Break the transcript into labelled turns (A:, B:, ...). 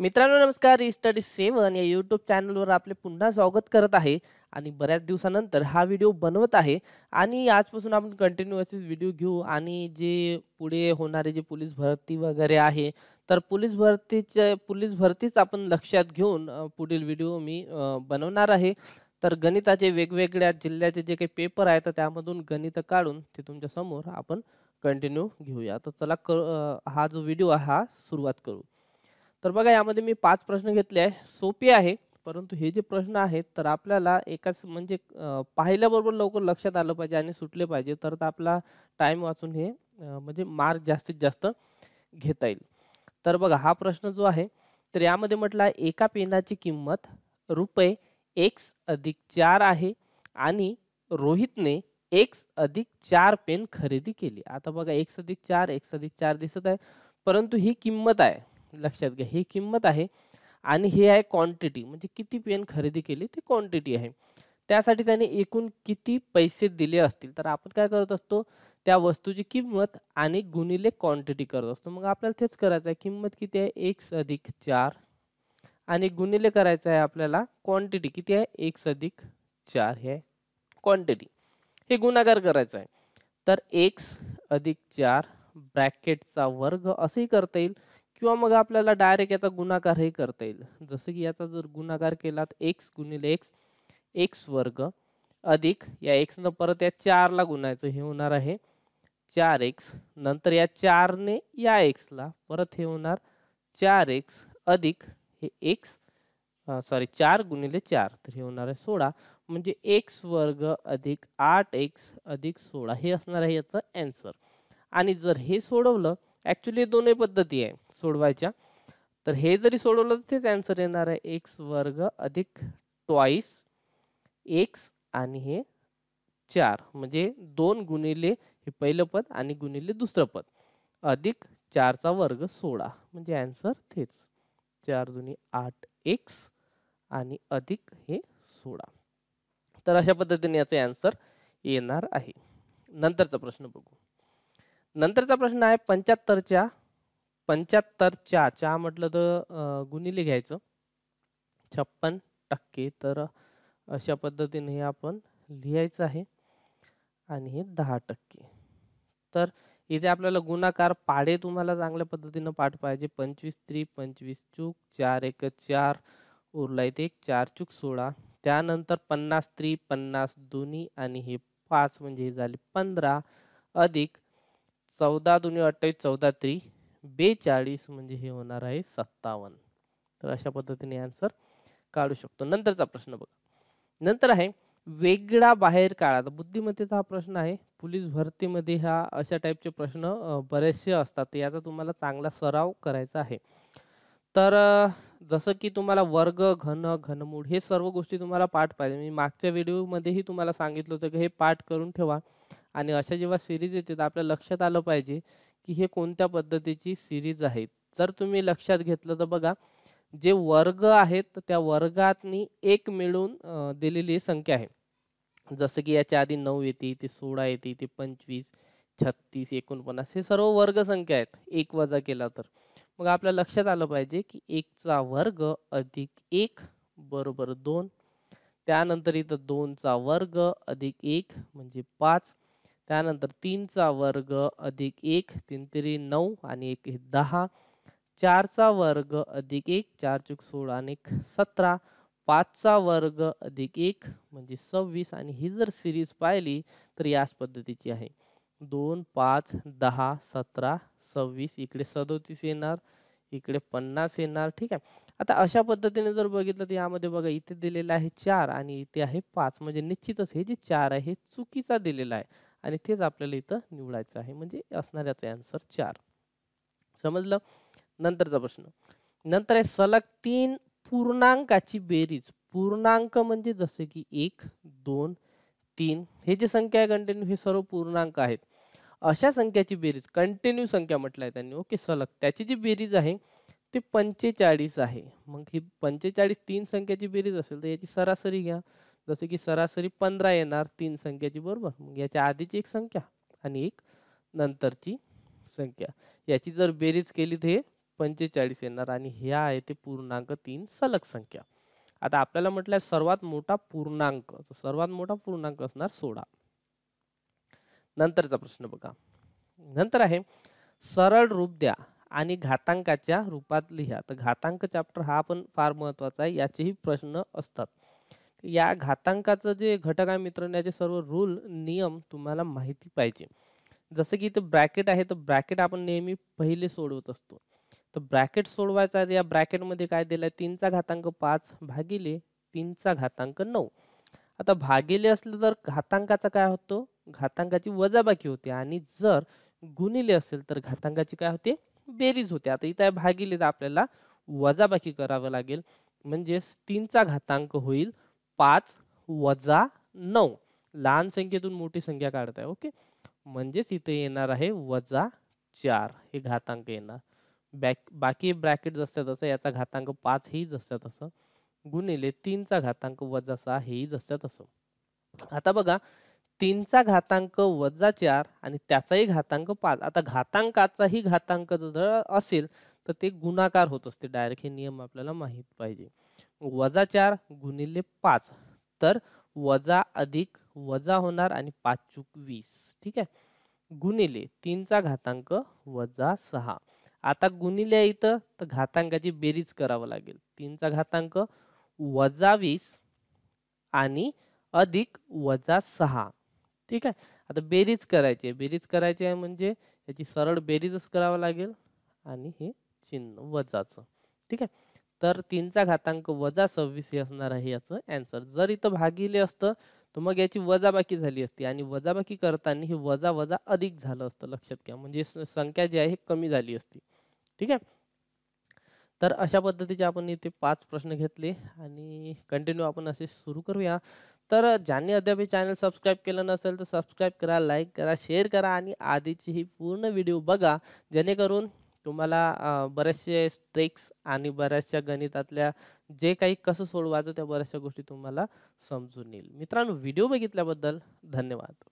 A: मित्रांनो नमस्कार study seven या यूट्यूब चैनल आपले पुन्हा स्वागत करत आहे बयाच बऱ्याच दिवसानंतर हा व्हिडिओ बनवत आहे आणि आजपासून आपण कंटिन्युअसच जे पुढे होणारे जे पुलिस भरती वगैरह है तर पोलीस भरतीचे पुलिस भरतीच अपन लक्षा घेऊन पुढ़ व्हिडिओ मी बनवणार आहे तर गणिताचे वेगवेगळ्या जिल्ह्याचे जे काही पेपर है तो त्यामधून गणित काढून ते तुमच्यासमोर आपण कंटिन्यू घेऊया तर चला क हा जो वीडियो आहे हा सुरुवात करू तो बघा यामध्ये पांच प्रश्न घेतले आहे सोपे आहे परंतु हे जे प्रश्न है तर आपल्याला एकाच म्हणजे पाहिल्याबरोबर लवकर लक्षात आलं पाहिजे आणि सुटले पाजे तर आपला टाइम वाचून ये म्हणजे मार्क जास्तीत जास्त घेता येईल तर बघा हा प्रश्न जो आहे तर यामध्ये म्हटला एका पेनाची किंमत रुपये एक्स अधिक चार आहे रोहित ने एक्स अधिक चार पेन खरे के लिए आता बघा एक्स अधिक चार एक्स अधिक चार दिसत आहे परंतु हि किमत है लक्षा घ्या ही किंमत आहे आणि हे क्वांटिटी म्हणजे किती पेन खरेदी केली ती क्वांटिटी आहे त्यासाठी एकूण किती पैसे दिले असतील तर आपण काय करत असतो त्या वस्तूची किंमत गुणिले क्वांटिटी करत मग आपल्याला तेच करायचं आहे किंमत अधिक चार आणि गुणिले करायचं आहे क्वांटिटी किती आहे अधिक चार है क्वांटिटी हे गुणाकार कराए आहे तर अधिक चार ब्रॅकेटचा वर्ग अ करता कि मग आपल्याला डायरेक्ट याचा गुणाकारही करता येईल जसं की याचा जर गुणाकार केला तर एक्स गुणिले एक्स एक्स वर्ग अधिक या एक्सनं परत या चारला गुणायचं हे होणार आहे चार एक्स नंतर या चारने या एक्सला परत हे चार एक्स अधिक एक्स सॉरी अं, चार गुणिले चार तर हे होणार आहे सोळा म्हणजे एक्स वर्ग अधिक आठ एक्स अधिक सोळा हे असणार आहे जर सोड़ ऐक्चुअली दोन पद्धती आहे सोडवायच्या तर हे जरी सोडवलं तो एन्सर आन्सर येणार एक्स वर्ग अधिक ट्वाईस एक्स आणि हे चार म्हणजे दोन गुणिले हे पद आणि गुणिले दुसरं पद अधिक चार वर्ग सोळा म्हणजे आन्सर तेच चार जुनी आठ एक्स आणि अधिक हे सोळा तर अशा पद्धति याचे आन्सर येणार आहे नंतरचा प्रश्न बढ़ू नंतरचा प्रश्न है आहे पंच्याहत्तरच्या पंच्याहत्तरच्या च्या मटल तो गुणिले घ्यायचं छप्पन टक्के अशा पद्धति हे आपण लिहायचं आहे टक्के तर इथे गुणाकार पाडे तुम्हारा चांगल्या पद्धतीनं पाठ पाहिजे पंचवीस त्री पंचवीस चूक चार एक चार उरला एक चार चूक सोळा त्यानंतर पन्नास त्री पन्नास दोन्ही आणि हे पाच म्हणजे अधिक चौदह दुनिया अठ्ठावीस चौदह त्री बेचाळीस म्हणजे हे होणार आहे सत्तावन्न तर अशा पद्धतीने आन्सर काढू शकतो प्रश्न बघा नंतर आहे वेगळा बाहेर काळात बुद्धिमत्तेचा हा प्रश्न आहे पोलीस हा अशा टाईपचे प्रश्न बरेचसे असतात याचा चांगला सराव करायचा आहे तर जसं की तुम्हाला वर्ग घन घनमूळ सर्व गोष्टी तुम्हारा पाठ पाहिजे मी मागच्या व्हिडिओमध्येही तुम्हाला सांगितलं होतं की हे पाठ करून अशा जेव्हा सीरीज येते तर आपल्या लक्षात आलं पाहिजे की हे कोणत्या पद्धतीची सिरीज जर तुम्हें लक्षात घेतलं तर बघा जे वर्ग आहेत त्या वर्गातनी एक मिळून दिलेली संख्या है जस की आधी नौ येते ते ये पंचवीस छत्तीस एकोणपन्नास सर्व वर्ग संख्या है एक वजा के तर मग आपल्या लक्षात आलं पाहिजे की एकचा वर्ग अधिक एक बरबर दोन त्यानंतर इथं दोनचा वर्ग अधिक एक म्हणजे पाच त्यानंतर तीनचा वर्ग अधिक एक तीन तरी नौ आणि एक दहा चारचा वर्ग अधिक एक चार चुक सोळा आणि सतरा पाचचा वर्ग अधिक एक म्हणजे सव्वीस आणि ही जर सिरीज पाहिली तर याच पद्धतीची आहे दोन पाच दहा सतरा सव्वीस इकडे सदोतीस येणार इकडे पन्नास येणार ठीक आहे आता अशा पद्धतीने जर बघितलं तर यामध्ये बघा इथे दिलेलं आहे चार आणि इथे आहे पाच म्हणजे निश्चितच हे जे चार आहे हे चुकीचा दिलेला आहे आणि तेच आपल्याला इथं निवडायचं आहे म्हणजे असणाऱ्याचं आन्सर प्रश्न नंतर आहे सलग तीन पूर्णांकाची बेरीज पूर्णांक म्हणजे जसे की एक दोन तीन हे जी संख्या है कंटिन्यू हे सर्व पूर्णांक है अशा संख्याची बेरीज कंटिन्यू संख्या म्हटलं आहे ओके सलग त्याची जी बेरीज है ते पंचेचाळीस आहे मग ही पंचेचाळीस तीन संख्याची बेरीज असेल तर याची सरासरी घया जस की सरासरी पंद्रह येणार तीन संख्याची बरोबर मग याच्या आधीची एक संख्या आणि एक नंतरची संख्या याची जर बेरीज केली तर हे पंचेचाळीस येणार आणि पूर्णांक तीन सलग संख्या आता अपने म्हटलं सर्वात मोठा पूर्णांक सर्वात मोठा पूर्णांक सोड़ा सोळा प्रश्न बघा नंतर आहे सरळ रूप द्या आणि घातांकाच्या रूपात लिहा तर घातांक चॅप्टर हा पण फार महत्वाचा आहे प्रश्न असतात या घातांकाचं जे घटक आहे मित्रांनो याचे सर्व रूल नियम तुम्हाला माहिती पाहिजे जसं की इथं ब्रॅकेट आहे तर ब्रॅकेट आपण नेहमी पहिले सोडवत असतो तर ब्रॅकेट सोडवायचा आहे या ब्रॅकेटमध्ये काय दिलं आहे तीनचा घातांक पाच भागिले तीनचा घातांक नऊ आता भागिले असलं तर घातांकाचा काय होतो घातांकाची वजाबाकी होते आणि जर गुणिले असेल तर घातांकाची काय होते बेरीज होते आता इथं भागिले तर आपल्याला वजाबाकी करावं लागेल म्हणजेच तीनचा घातांक होईल पाच वजा नऊ लहान संख्येतून मोठी संख्या काढताय ओके म्हणजेच इथे येणार आहे वजा चार हे घातांक बाकी ब्रॅकेट जसं तसं याचा घातांक पाच हेही जसं तसं गुणिले तीनचा घातांक वजा सहा हेही जसं तसं आता बघा तीनचा घातांक वजा चार ही त्याचाही घातांक पाच आता घातांकाचाही घातांक जर असेल तर ते गुणाकार होत डायरेक्ट हे नियम आपल्याला माहीत पाहिजे वजा चार गुणिले पांच वजा अधिक वजा होना आणि पाच चूक वीस ठीक आहे गुणिले तीनचा घातांक वजा सहा आता गुणिले इथं तर घातांकाची बेरीज करावं तीन तीनचा घातक वजा वीस आणि अधिक वजा सहा ठीक है आता बेरीज करायची आहे बेरीज करायची सरल बेरीज कराव लगे चिन्ह वजाच ठीक है तर का घातांक वजा सव्वीस हे असणार जर इत भागी तो तर मग याची वजाबाकी झाली असती आणि वजाबाकी करताना ही वजा वजा अधिक झालं असतं संख्या जी है कमी ठीक है तर अशा पद्धति आपण इथे प्रश्न घेतले अपन कंटिन्यू आपण तर ज्यांनी अद्याप हे चॅनल सबस्क्राईब केलं नसेल तर सबस्क्राईब करा लाईक करा शेअर करा आणि आधीची ही पूर्ण व्हिडिओ बघा जेणेकरून तुम्हाला बरेचसे ट्रिक्स आणि बऱ्याचशा गणितातल्या जे काही कसं सोडवायचं त्या बऱ्याचशा गोष्टी तुम्हाला समजून येईल मित्रांनो व्हिडिओ बघितल्याबद्दल धन्यवाद